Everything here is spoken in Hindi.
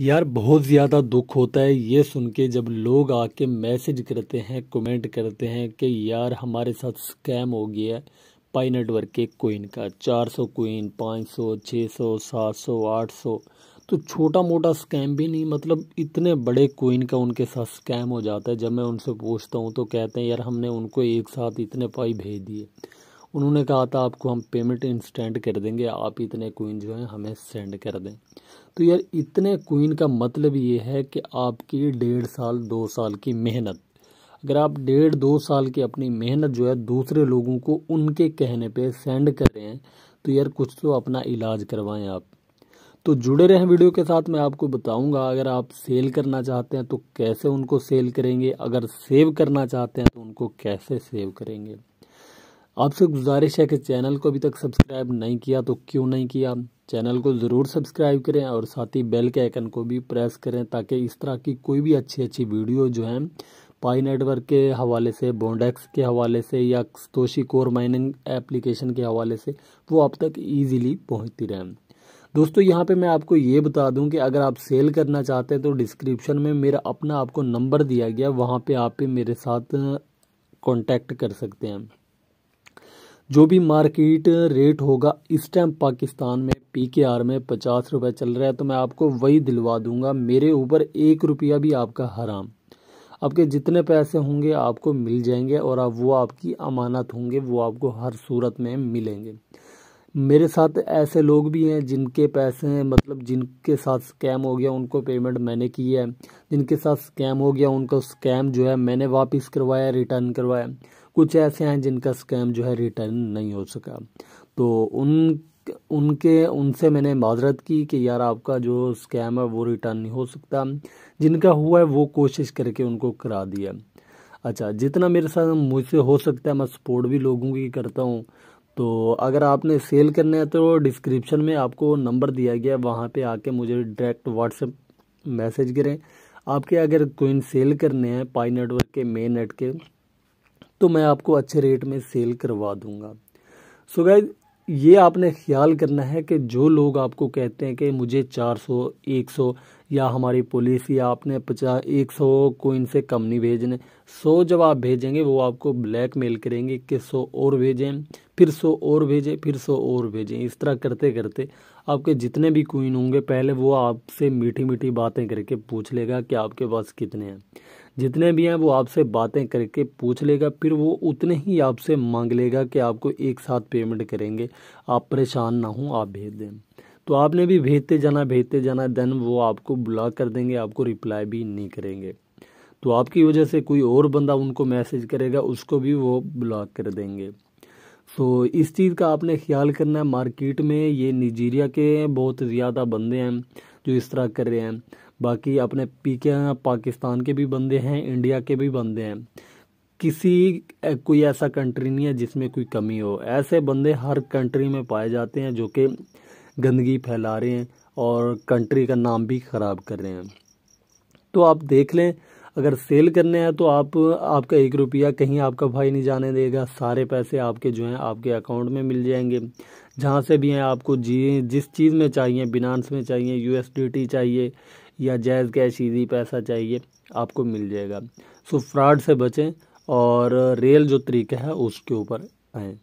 यार बहुत ज़्यादा दुख होता है ये सुन के जब लोग आके मैसेज करते हैं कमेंट करते हैं कि यार हमारे साथ स्कैम हो गया है पाई नेटवर्क के कोइन का 400 कोइन 500 600 700 800 तो छोटा मोटा स्कैम भी नहीं मतलब इतने बड़े कोइन का उनके साथ स्कैम हो जाता है जब मैं उनसे पूछता हूँ तो कहते हैं यार हमने उनको एक साथ इतने पाई भेज दिए उन्होंने कहा था आपको हम पेमेंट इंस्टेंट कर देंगे आप इतने कोइन जो है हमें सेंड कर दें तो यार इतने कोइन का मतलब ये है कि आपकी डेढ़ साल दो साल की मेहनत अगर आप डेढ़ दो साल की अपनी मेहनत जो है दूसरे लोगों को उनके कहने पे सेंड कर रहे हैं तो यार कुछ तो अपना इलाज करवाएं आप तो जुड़े रहें वीडियो के साथ मैं आपको बताऊंगा अगर आप सेल करना चाहते हैं तो कैसे उनको सेल करेंगे अगर सेव करना चाहते हैं तो उनको कैसे सेव करेंगे आपसे गुजारिश है कि चैनल को अभी तक सब्सक्राइब नहीं किया तो क्यों नहीं किया चैनल को ज़रूर सब्सक्राइब करें और साथ ही बेल के आइकन को भी प्रेस करें ताकि इस तरह की कोई भी अच्छी अच्छी वीडियो जो हैं पाई नेटवर्क के हवाले से बोंडेक्स के हवाले से या तोशी कोर माइनिंग एप्लीकेशन के हवाले से वो आप तक ईजीली पहुँचती रहें दोस्तों यहाँ पे मैं आपको ये बता दूं कि अगर आप सेल करना चाहते हैं तो डिस्क्रिप्शन में मेरा अपना आपको नंबर दिया गया वहाँ पे आप मेरे साथ कांटेक्ट कर सकते हैं जो भी मार्केट रेट होगा इस टाइम पाकिस्तान में पी के आर में पचास रुपये चल रहा है तो मैं आपको वही दिलवा दूंगा मेरे ऊपर एक रुपया भी आपका हराम आपके जितने पैसे होंगे आपको मिल जाएंगे और आप वो आपकी अमानत होंगे वो आपको हर सूरत में मिलेंगे मेरे साथ ऐसे लोग भी हैं जिनके पैसे हैं मतलब जिनके साथ स्कैम हो गया उनको पेमेंट मैंने की है जिनके साथ स्कैम हो गया उनका स्कैम जो है मैंने वापस करवाया रिटर्न करवाया कुछ ऐसे हैं जिनका स्कैम जो है रिटर्न नहीं हो सका तो उन उनके उनसे मैंने माजरत की कि यार आपका जो स्कैम है वो रिटर्न नहीं हो सकता जिनका हुआ है वो कोशिश करके उनको करा दिया अच्छा जितना मेरे साथ मुझसे हो सकता है मैं सपोर्ट भी लोगों की करता हूँ तो अगर आपने सेल करना है तो डिस्क्रिप्शन में आपको नंबर दिया गया है वहाँ पर आके मुझे डायरेक्ट व्हाट्सएप मैसेज करें आपके अगर कोइन सेल करने हैं पाई नेटवर्क के मेन नेट के तो मैं आपको अच्छे रेट में सेल करवा दूंगा सो so गाइज ये आपने ख्याल करना है कि जो लोग आपको कहते हैं कि मुझे 400 100 या हमारी पुलिस या आपने पचास एक सौ को इनसे कम नहीं भेजने सौ जब आप भेजेंगे वो आपको ब्लैक मेल करेंगे कि सौ और भेजें फिर सौ और भेजें फिर सौ और भेजें इस तरह करते करते आपके जितने भी कोइन होंगे पहले वो आपसे मीठी मीठी बातें करके पूछ लेगा कि आपके पास कितने हैं जितने भी हैं वो आपसे बातें करके पूछ लेगा फिर वो उतने ही आपसे मांग लेगा कि आपको एक साथ पेमेंट करेंगे आप परेशान ना हों आप भेज दें तो आपने भी भेजते जाना भेजते जाना देन वो आपको ब्लॉक कर देंगे आपको रिप्लाई भी नहीं करेंगे तो आपकी वजह से कोई और बंदा उनको मैसेज करेगा उसको भी वो ब्लॉक कर देंगे सो तो इस चीज़ का आपने ख्याल करना है मार्केट में ये नाइजीरिया के बहुत ज़्यादा बंदे हैं जो इस तरह कर रहे हैं बाकी अपने पी के पाकिस्तान के भी बंदे हैं इंडिया के भी बंदे हैं किसी कोई ऐसा कंट्री नहीं है जिसमें कोई कमी हो ऐसे बंदे हर कंट्री में पाए जाते हैं जो कि गंदगी फैला रहे हैं और कंट्री का नाम भी ख़राब कर रहे हैं तो आप देख लें अगर सेल करने हैं तो आप आपका एक रुपया कहीं आपका भाई नहीं जाने देगा सारे पैसे आपके जो हैं आपके अकाउंट में मिल जाएंगे जहाँ से भी हैं आपको जी जिस चीज़ में चाहिए बिनांस में चाहिए यूएसडीटी चाहिए या जायज़ कैश ईजी पैसा चाहिए आपको मिल जाएगा सो फ्रॉड से बचें और रियल जो तरीका है उसके ऊपर आएँ